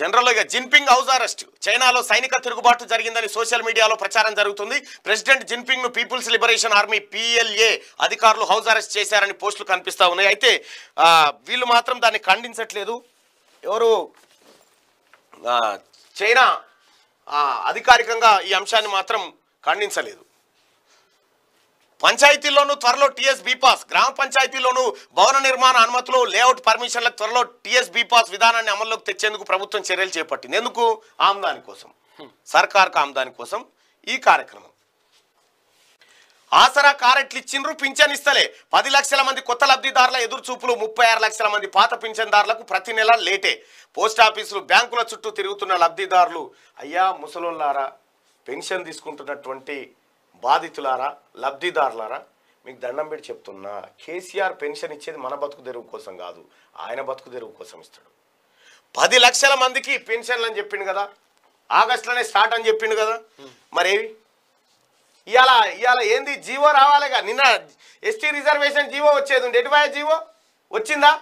జనరల్గా Jinping house arrest చైనాలో సైనిక తిరుగుబాటు జరిగిందని సోషల్ మీడియాలో ప్రచారం జరుగుతుంది ప్రెసిడెంట్ జిన్పింగ్ ను పీపుల్స్ లిబరేషన్ ఆర్మీ పిఎల్ఏ అధికారులు హౌస్ అరెస్ట్ చేశారని పోస్టులు కనిపిస్తూ ఉన్నాయి అయితే వీళ్ళు మాత్రం దాన్ని ఖండించట్లేదు ఎవరు చైనా అధికారికంగా ఈ అంశాన్ని మాత్రం ఖండించలేదు పంచాయతీల్లోనూ త్వరలో టీఎస్ బీపాస్ గ్రామ పంచాయతీలోనూ భవన నిర్మాణ అనుమతులు లేఅవుట్ పర్మిషన్ల త్వరలో టీఎస్ బీపాస్ విధానాన్ని అమల్లోకి తెచ్చేందుకు ప్రభుత్వం చర్యలు చేపట్టింది ఎందుకు ఆమ్దాని కోసం సర్కార్కు ఆమ్దాని కోసం ఈ కార్యక్రమం ఆసరా కారెట్లు ఇచ్చిండ్రు పింఛన్ ఇస్తలే పది లక్షల మంది కొత్త లబ్ధిదారుల ఎదురుచూపులు ముప్పై ఆరు లక్షల మంది పాత పింఛన్దారులకు ప్రతి నెల లేటే పోస్టాఫీసులు బ్యాంకుల చుట్టూ తిరుగుతున్న లబ్ధిదారులు అయ్యా ముసలోళ్ళారా పెన్షన్ తీసుకుంటున్నటువంటి బాధితులారా లబ్ధిదారులారా మీకు దండం పెట్టి చెప్తున్నా కేసీఆర్ పెన్షన్ ఇచ్చేది మన బతుకు తెరువు కోసం కాదు ఆయన బతుకు తెరువు కోసం ఇస్తాడు పది లక్షల మందికి పెన్షన్లు అని చెప్పిండు కదా ఆగస్టులోనే స్టార్ట్ అని చెప్పిండు కదా మరేవి ఇవాళ ఇవాళ ఏంది జీవో రావాలిగా నిన్న ఎస్టీ రిజర్వేషన్ జీవో వచ్చేది ఉండి ఎటువయ జీవో వచ్చిందా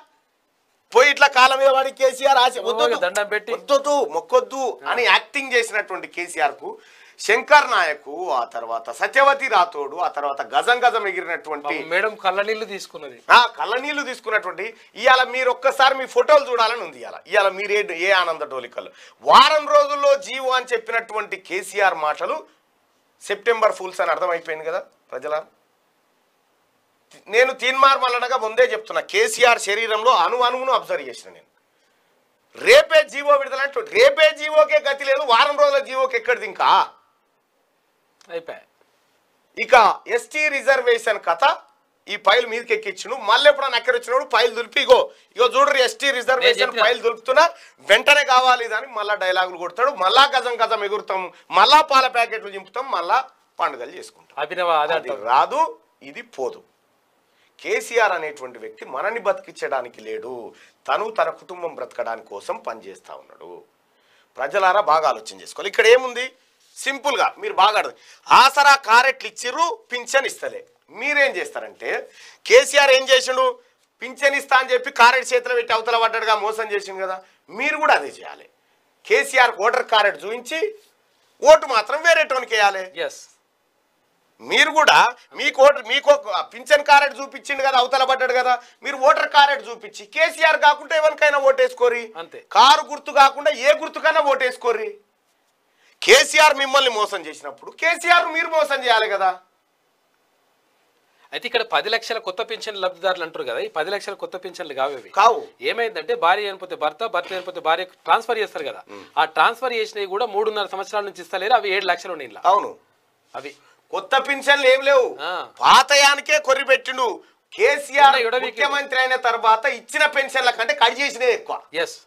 పోయి ఇట్లా కాలం మీద వాడి కేసీఆర్ ఆశ వద్దొద్దు మొక్కొద్దు అని యాక్టింగ్ చేసినటువంటి కేసీఆర్ కు శంకర్ నాయకు ఆ తర్వాత సత్యవతి రాథోడు ఆ తర్వాత గజం గజం ఎగిరినటువంటి మేడం కళ్ళ నీళ్లు తీసుకున్నది ఆ కళ్ళ నీళ్లు తీసుకున్నటువంటి ఇవాళ మీరు ఒక్కసారి మీ ఫోటోలు చూడాలని ఉంది ఇవాళ ఇవాళ మీరే ఏ ఆనంద డోలికలు వారం రోజుల్లో జీవో అని చెప్పినటువంటి కేసీఆర్ మాటలు సెప్టెంబర్ ఫూల్స్ అని అర్థమైపోయింది కదా ప్రజల నేను అనగా ముందే చెప్తున్నా కేసీఆర్ శరీరంలో అను అనువును అబ్జర్వ్ చేసిన నేను రేపే జీవో విడుదల రేపే జీవోకే గతి లేదు వారం రోజుల జీవోకి ఎక్కడిది ఇంకా అయిపోయాయి ఇక ఎస్టీ రిజర్వేషన్ కథ ఈ ఫైల్ మీదకి ఎక్కిచ్చును మళ్ళీ ఎప్పుడన్నా ఎక్కడ వచ్చినప్పుడు ఫైల్ దులిపి ఇగో ఇగో చూడరు ఎస్టీ రిజర్వేషన్ ఫైల్ దులుపుతున్నా వెంటనే కావాలి దాని మళ్ళా డైలాగులు కొడతాడు మళ్ళా గజం గజం ఎగురుతాం మళ్ళా పాల ప్యాకెట్లు చింపుతాం మళ్ళా పండుగలు చేసుకుంటాం అది రాదు ఇది పోదు కేసీఆర్ అనేటువంటి వ్యక్తి మనని బతికించడానికి లేడు తను తన కుటుంబం బ్రతకడానికి కోసం పనిచేస్తూ ఉన్నాడు ప్రజలారా బాగా ఆలోచన చేసుకోవాలి ఇక్కడ ఏముంది సింపుల్గా మీరు బాగా అర్థం ఆసరా కారెట్లు ఇచ్చిర్రు పింఛన్ ఇస్తలే మీరేం చేస్తారంటే కేసీఆర్ ఏం చేసిండు పింఛన్ ఇస్తా అని చెప్పి కారెట్ చేతిలో పెట్టి అవతల పడ్డాడుగా మోసం చేసిండు కదా మీరు కూడా అదే చేయాలి కేసీఆర్ ఓటర్ కారెట్ చూపించి ఓటు మాత్రం వేరే వేరేటోనికి వేయాలి మీరు కూడా మీకు ఓటర్ మీకు పింఛన్ కారెట్ చూపించిండు కదా అవతల పడ్డాడు కదా మీరు ఓటర్ కారెట్ చూపించి కేసీఆర్ కాకుండా ఎవరికైనా ఓటేసుకోరి అంతే కారు గుర్తు కాకుండా ఏ గుర్తుకైనా ఓటేసుకోరి కేసీఆర్ మిమ్మల్ని మోసం చేసినప్పుడు కేసీఆర్ మీరు మోసం చేయాలి కదా అయితే ఇక్కడ పది లక్షల కొత్త పెన్షన్ లబ్ధిదారులు అంటారు కదా ఈ పది లక్షల కొత్త పెన్షన్లు కావేవి కావు ఏమైందంటే భార్య చనిపోతే భర్త భర్త చనిపోతే భార్య ట్రాన్స్ఫర్ చేస్తారు కదా ఆ ట్రాన్స్ఫర్ చేసినవి కూడా మూడున్నర సంవత్సరాల నుంచి ఇస్తలేరు అవి ఏడు లక్షలు ఉన్నాయి అవును అవి కొత్త పెన్షన్లు ఏం లేవు పాతయానికే కొర్రి పెట్టిండు కేసీఆర్ ముఖ్యమంత్రి అయిన తర్వాత ఇచ్చిన పెన్షన్ల కంటే కట్ చేసినవి ఎక్కువ ఎస్